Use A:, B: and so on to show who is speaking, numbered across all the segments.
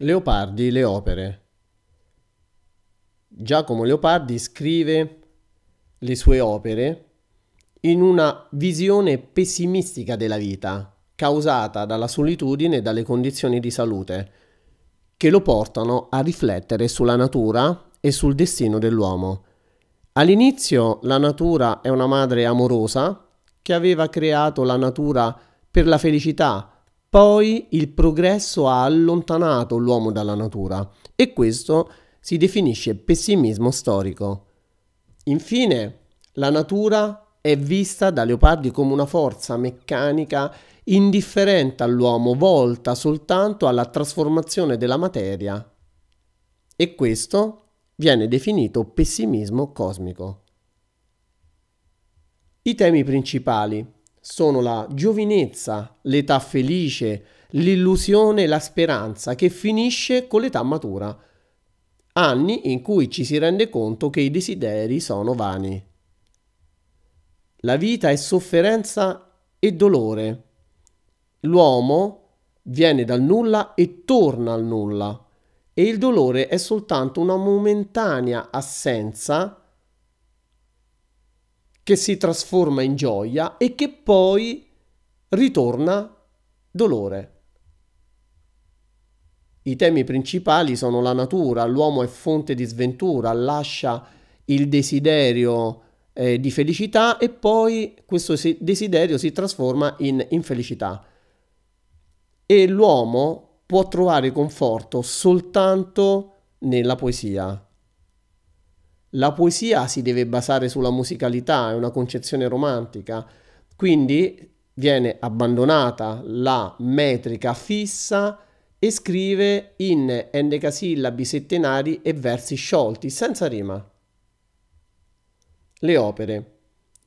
A: Leopardi le opere. Giacomo Leopardi scrive le sue opere in una visione pessimistica della vita, causata dalla solitudine e dalle condizioni di salute, che lo portano a riflettere sulla natura e sul destino dell'uomo. All'inizio la natura è una madre amorosa che aveva creato la natura per la felicità, poi il progresso ha allontanato l'uomo dalla natura e questo si definisce pessimismo storico. Infine, la natura è vista da Leopardi come una forza meccanica indifferente all'uomo, volta soltanto alla trasformazione della materia. E questo viene definito pessimismo cosmico. I temi principali sono la giovinezza, l'età felice, l'illusione, la speranza che finisce con l'età matura, anni in cui ci si rende conto che i desideri sono vani. La vita è sofferenza e dolore. L'uomo viene dal nulla e torna al nulla e il dolore è soltanto una momentanea assenza che si trasforma in gioia e che poi ritorna dolore. I temi principali sono la natura, l'uomo è fonte di sventura, lascia il desiderio eh, di felicità e poi questo desiderio si trasforma in infelicità. E l'uomo può trovare conforto soltanto nella poesia la poesia si deve basare sulla musicalità, è una concezione romantica, quindi viene abbandonata la metrica fissa e scrive in endecasillabi settenari e versi sciolti, senza rima. Le opere.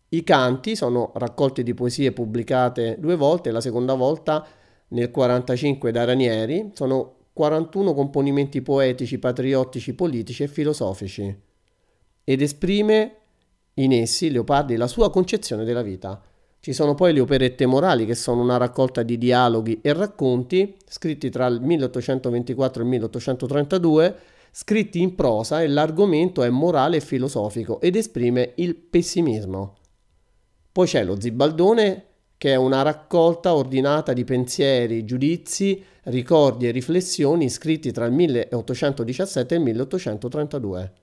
A: I canti sono raccolte di poesie pubblicate due volte, la seconda volta nel 1945 da Ranieri, sono 41 componimenti poetici, patriottici, politici e filosofici ed esprime in essi, Leopardi, la sua concezione della vita. Ci sono poi le operette morali, che sono una raccolta di dialoghi e racconti scritti tra il 1824 e il 1832, scritti in prosa e l'argomento è morale e filosofico ed esprime il pessimismo. Poi c'è lo Zibaldone, che è una raccolta ordinata di pensieri, giudizi, ricordi e riflessioni scritti tra il 1817 e il 1832.